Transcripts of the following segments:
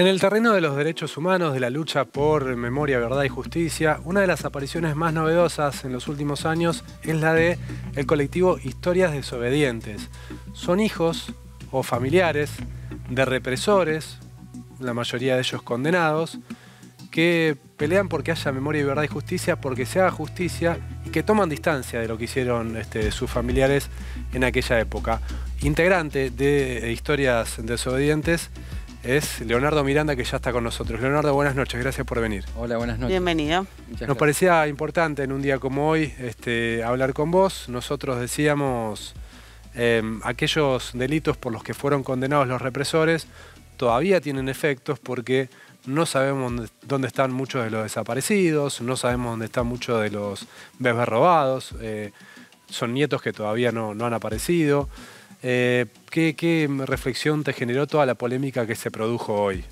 En el terreno de los derechos humanos, de la lucha por memoria, verdad y justicia, una de las apariciones más novedosas en los últimos años es la de el colectivo Historias Desobedientes. Son hijos o familiares de represores, la mayoría de ellos condenados, que pelean porque haya memoria y verdad y justicia, porque se haga justicia y que toman distancia de lo que hicieron este, sus familiares en aquella época. Integrante de Historias Desobedientes, es Leonardo Miranda, que ya está con nosotros. Leonardo, buenas noches, gracias por venir. Hola, buenas noches. Bienvenido. Nos parecía importante en un día como hoy este, hablar con vos. Nosotros decíamos em, aquellos delitos por los que fueron condenados los represores todavía tienen efectos porque no sabemos dónde están muchos de los desaparecidos, no sabemos dónde están muchos de los bebés robados, eh, son nietos que todavía no han aparecido. Eh, ¿qué, reflexión te generó toda la polémica que se produjo hoy?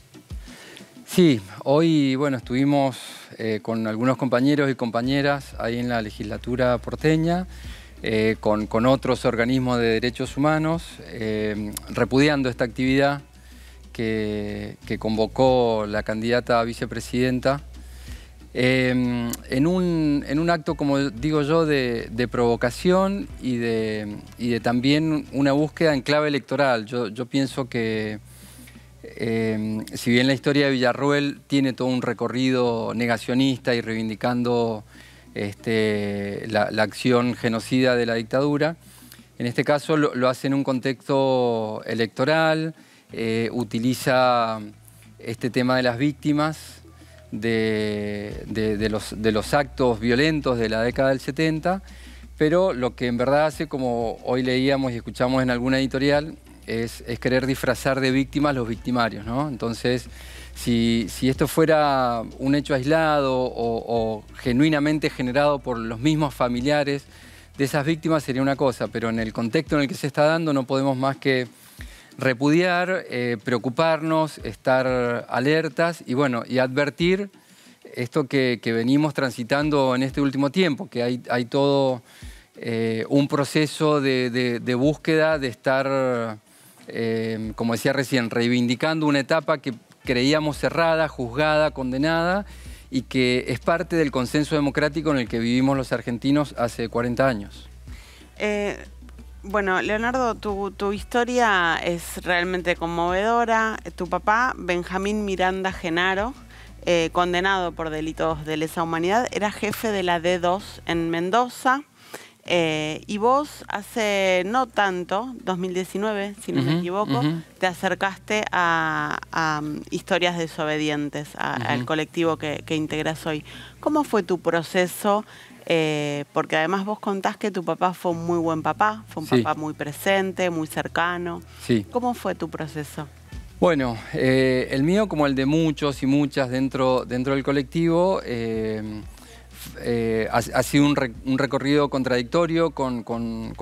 Sí, hoy bueno, estuvimos eh, con algunos compañeros y compañeras ahí en la legislatura porteña, eh, con, otros organismos de derechos humanos, repudiando esta actividad que, que, convocó la candidata a vicepresidenta Em, en, un, acto, como digo yo, de, provocación y de, también una búsqueda en clave electoral. Yo, pienso que, em, si bien la historia de Villarruel tiene todo un recorrido negacionista y reivindicando este, la, acción genocida de la dictadura, en este caso lo, hace en un contexto electoral, eh, utiliza este tema de las víctimas de, los, actos violentos de la década del 70, pero lo que en verdad hace, como hoy leíamos y escuchamos en alguna editorial, es, querer disfrazar de víctimas los victimarios, ¿no? Entonces, si, esto fuera un hecho aislado o genuinamente generado por los mismos familiares de esas víctimas sería una cosa, pero en el contexto en el que se está dando no podemos más que repudiar, eh, preocuparnos, estar alertas y bueno, y advertir esto que, venimos transitando en este último tiempo, que hay, hay todo eh, un proceso de, búsqueda, de estar, eh, como decía recién, reivindicando una etapa que creíamos cerrada, juzgada, condenada y que es parte del consenso democrático en el que vivimos los argentinos hace 40 años. Bueno, Leonardo, tu, tu, historia es realmente conmovedora. Tu papá, Benjamín Miranda Genaro, eh, condenado por delitos de lesa humanidad, era jefe de la D2 en Mendoza. Eh, y vos hace no tanto, 2019, si no me equivoco, te acercaste a, um, Historias Desobedientes, al colectivo que, que integras hoy. ¿Cómo fue tu proceso eh, porque además vos contás que tu papá fue un muy buen papá, fue un papá muy presente, muy cercano. ¿Cómo fue tu proceso? Bueno, eh, el mío, como el de muchos y muchas dentro, dentro del colectivo, eh, ha, sido un, recorrido contradictorio con,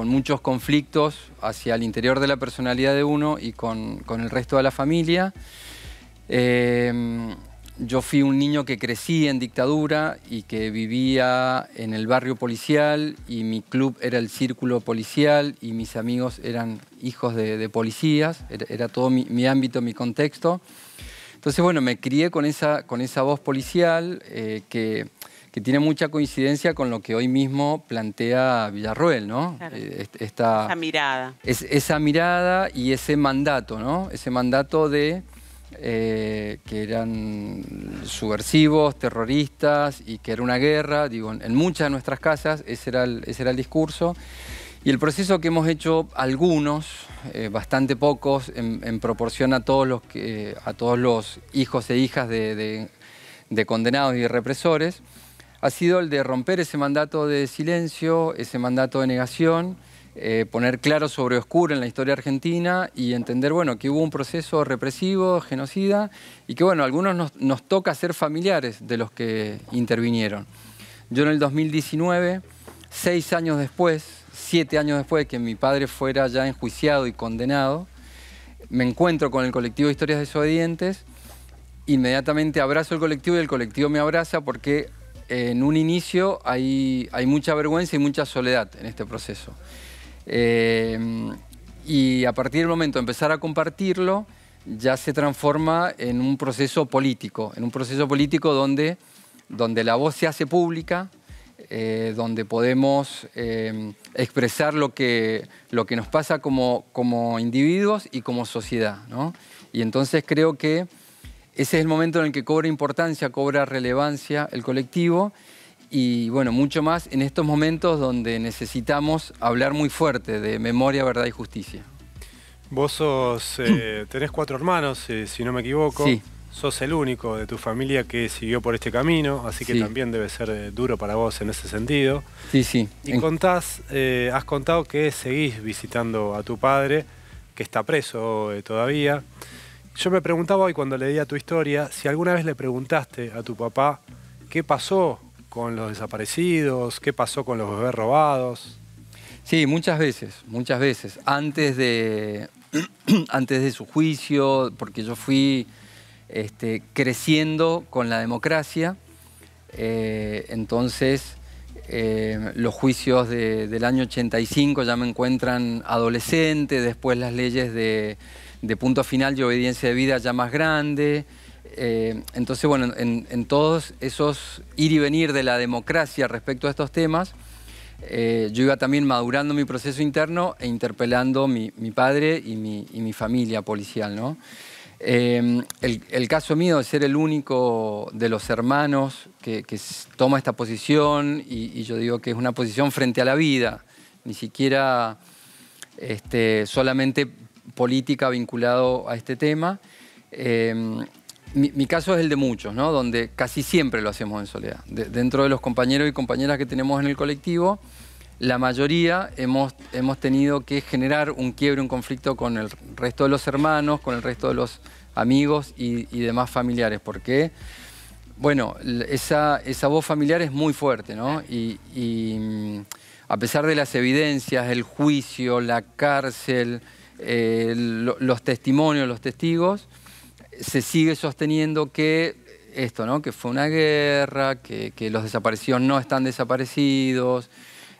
muchos conflictos hacia el interior de la personalidad de uno y con, el resto de la familia. Yo fui un niño que crecí en dictadura y que vivía en el barrio policial y mi club era el círculo policial y mis amigos eran hijos de, policías, era, todo mi, ámbito, mi contexto. Entonces, bueno, me crié con esa, con esa voz policial eh, que, tiene mucha coincidencia con lo que hoy mismo plantea Villarroel, ¿no? Eh, esta, esa mirada. esa mirada y ese mandato, ¿no? Ese mandato de... Eh, que eran subversivos, terroristas y que era una guerra. Digo, en muchas de nuestras casas ese era el, discurso. Y el proceso que hemos hecho algunos, eh, bastante pocos, en, proporción a todos los, a todos los hijos e hijas de, de condenados y represores, ha sido el de romper ese mandato de silencio, ese mandato de negación eh, poner claro sobre oscuro en la historia argentina y entender bueno, que hubo un proceso represivo, genocida, y que bueno, algunos nos, nos, toca ser familiares de los que intervinieron. Yo en el 2019, seis años después, siete años después de que mi padre fuera ya enjuiciado y condenado, me encuentro con el colectivo de Historias Desobedientes, inmediatamente abrazo el colectivo y el colectivo me abraza porque eh, en un inicio hay, hay mucha vergüenza y mucha soledad en este proceso. Eh, y a partir del momento de empezar a compartirlo, ya se transforma en un proceso político, en un proceso político donde, donde la voz se hace pública, eh, donde podemos eh, expresar lo que, lo que nos pasa como, como individuos y como sociedad. ¿no? Y entonces creo que ese es el momento en el que cobra importancia, cobra relevancia el colectivo y bueno, mucho más en estos momentos donde necesitamos hablar muy fuerte de memoria, verdad y justicia. Vos sos, eh, tenés cuatro hermanos, eh, si no me equivoco. Sí. Sos el único de tu familia que siguió por este camino, así que también debe ser eh, duro para vos en ese sentido. Sí, sí. Y contás, has contado que seguís visitando a tu padre, que está preso todavía. Yo me preguntaba hoy cuando leía tu historia, si alguna vez le preguntaste a tu papá qué pasó con los desaparecidos? ¿Qué pasó con los bebés robados? Sí, muchas veces, muchas veces. Antes de, antes de su juicio, porque yo fui este, creciendo con la democracia, eh, entonces eh, los juicios del año 85 ya me encuentran adolescente, después las leyes de, punto final y obediencia de vida ya más grande. Eh, entonces, bueno, en, todos esos ir y venir de la democracia respecto a estos temas, eh, yo iba también madurando mi proceso interno e interpelando mi, mi padre y mi, familia policial, ¿no? Em, el, caso mío de ser el único de los hermanos que, toma esta posición, y, yo digo que es una posición frente a la vida, ni siquiera este, solamente política vinculado a este tema, em, mi, caso es el de muchos, ¿no? Donde casi siempre lo hacemos en soledad. dentro de los compañeros y compañeras que tenemos en el colectivo, la mayoría hemos, tenido que generar un quiebre, un conflicto con el resto de los hermanos, con el resto de los amigos y, demás familiares, porque, bueno, esa, esa, voz familiar es muy fuerte, ¿no? Y, mm, a pesar de las evidencias, el juicio, la cárcel, eh, los testimonios, los testigos, se sigue sosteniendo que esto, ¿no? que fue una guerra, que, los desaparecidos no están desaparecidos,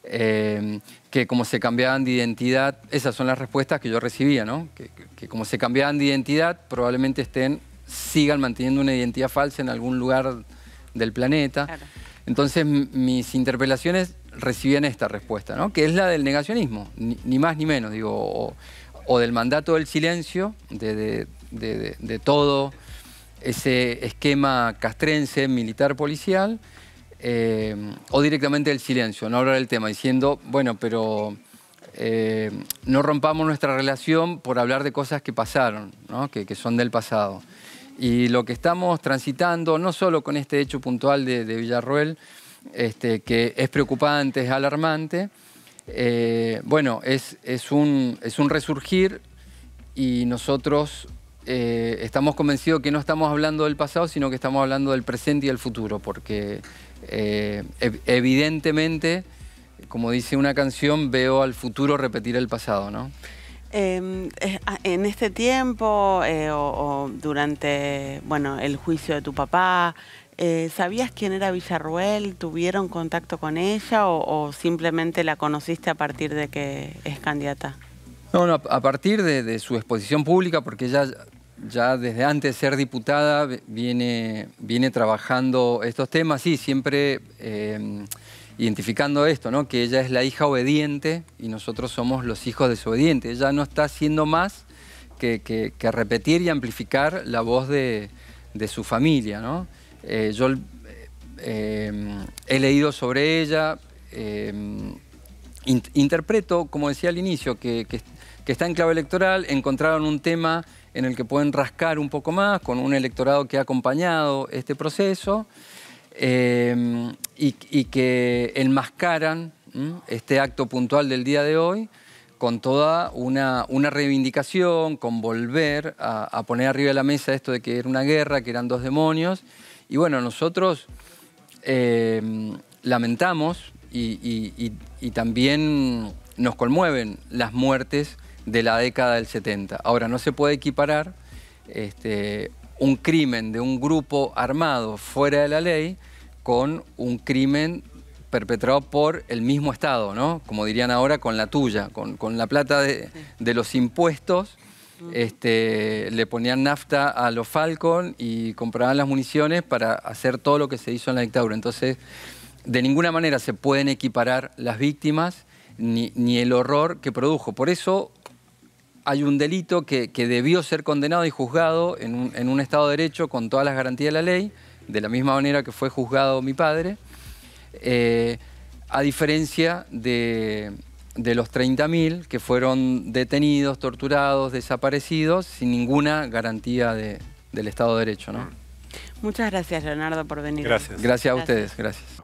eh, que como se cambiaban de identidad, esas son las respuestas que yo recibía, ¿no? que, como se cambiaban de identidad, probablemente estén, sigan manteniendo una identidad falsa en algún lugar del planeta. Entonces mis interpelaciones recibían esta respuesta, ¿no? que es la del negacionismo, ni, más ni menos, digo, o, del mandato del silencio, de, de, todo ese esquema castrense, militar, policial, eh, o directamente el silencio, no hablar del tema, diciendo, bueno, pero eh, no rompamos nuestra relación por hablar de cosas que pasaron, que, son del pasado. Y lo que estamos transitando, no solo con este hecho puntual de, Villarruel, Villarroel, este, que es preocupante, es alarmante, eh, bueno, es, es, un, es un resurgir y nosotros eh, estamos convencidos que no estamos hablando del pasado, sino que estamos hablando del presente y del futuro, porque eh, evidentemente, como dice una canción, veo al futuro repetir el pasado, ¿no? Em, ah, en este tiempo eh, o, durante bueno el juicio de tu papá, ¿sabías quién era Villarruel? ¿Tuvieron contacto con ella o, simplemente la conociste a partir de que es candidata? No, no, a partir de, de, su exposición pública, porque ella ya desde antes de ser diputada viene, viene trabajando estos temas y siempre eh, identificando esto, ¿no? que ella es la hija obediente y nosotros somos los hijos desobedientes. Ella no está haciendo más que, repetir y amplificar la voz de, su familia. Eh, yo eh, he leído sobre ella, interpreto, como decía al inicio, que, que está en clave electoral, encontraron un tema en el que pueden rascar un poco más con un electorado que ha acompañado este proceso eh, y, que enmascaran este acto puntual del día de hoy con toda una, reivindicación, con volver a, poner arriba de la mesa esto de que era una guerra, que eran dos demonios. Y bueno, nosotros eh, lamentamos y, y, también nos conmueven las muertes de la década del 70. Ahora, no se puede equiparar este, un crimen de un grupo armado fuera de la ley con un crimen perpetrado por el mismo Estado, ¿no? Como dirían ahora, con la tuya, con, la plata de, los impuestos. Este, le ponían nafta a los Falcon y compraban las municiones para hacer todo lo que se hizo en la dictadura. Entonces, de ninguna manera se pueden equiparar las víctimas ni, ni el horror que produjo. Por eso hay un delito que, debió ser condenado y juzgado en un, Estado de Derecho con todas las garantías de la ley, de la misma manera que fue juzgado mi padre, eh, a diferencia de, los 30.000 que fueron detenidos, torturados, desaparecidos, sin ninguna garantía del Estado de Derecho. ¿no? Muchas gracias, Leonardo, por venir. Gracias. Gracias a ustedes, gracias.